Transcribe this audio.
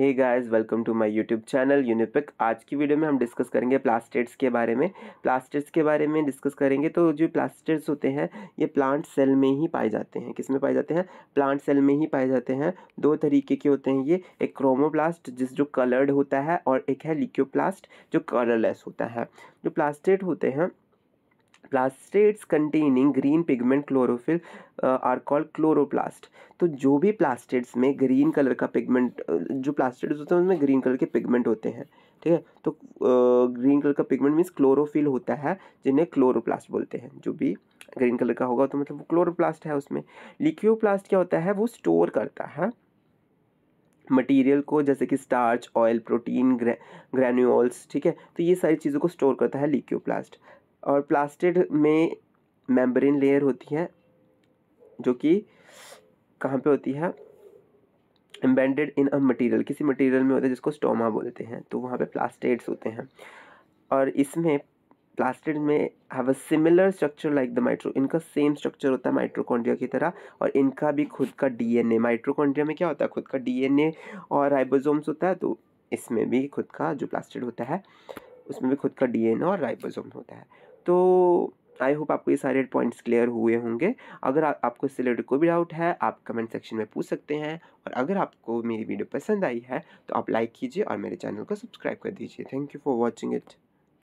hey guys welcome to my YouTube channel Unipic आज की video में हम डिस्कस करेंगे प्लास्टिड्स के बारे में प्लास्टिड्स के बारे में डिस्कस करेंगे तो जो प्लास्टिड्स होते हैं ये प्लांट सेल में ही पाए जाते हैं किस में पाए जाते हैं प्लांट सेल में ही पाए जाते हैं दो तरीके के होते हैं ये एक क्रोमोप्लास्ट जिस जो कलर्ड होता है और एक है लिक्योप्लास्ट जो कलरलेस होता है जो प्लास्टिड होते हैं plastids containing green pigment chlorophyll are called chloroplast तो जो भी प्लास्टिड्स में ग्रीन कलर का पिगमेंट uh, जो प्लास्टिड्स होते हैं उसमें ग्रीन कलर के पिगमेंट होते हैं ठीक है तो ग्रीन uh, कलर का पिगमेंट मीन्स क्लोरोफिल होता है जिन्हें क्लोरोप्लास्ट बोलते हैं जो भी ग्रीन कलर का होगा तो मतलब वो क्लोरोप्लास्ट है उसमें लिक्योप्लास्ट क्या होता है वो स्टोर करता है मटेरियल को जैसे कि स्टार्च ऑयल प्रोटीन ग्रेन्यूल्स ठीक है तो ये सारी चीज़ों को स्टोर करता है लिक्योप्लास्ट और प्लास्टिड में मेम्ब्रेन लेयर होती है जो कि कहाँ पे होती है एम्बेंडेड इन अ मटेरियल किसी मटेरियल में होता है जिसको स्टोमा बोलते हैं तो वहाँ पे प्लास्टेड्स होते हैं और इसमें प्लास्टिड में have a similar structure like the mito इनका सेम स्ट्रक्चर होता है माइट्रोकॉन्ड्रिया की तरह और इनका भी खुद का डीएनए माइट्रोकॉन्ड्रिया में क्या होता है खुद का डीएनए और राइबोसोम्स होता है तो इसमें भी खुद का जो प्लास्टिड होता है उसमें भी खुद का डी और राइबोसोम होता है तो आई होप आपको ये सारे पॉइंट्स क्लियर हुए होंगे अगर आ, आपको इससे रिलेटेड कोई भी डाउट है आप कमेंट सेक्शन में पूछ सकते हैं और अगर आपको मेरी वीडियो पसंद आई है तो आप लाइक कीजिए और मेरे चैनल को सब्सक्राइब कर दीजिए thank you for watching it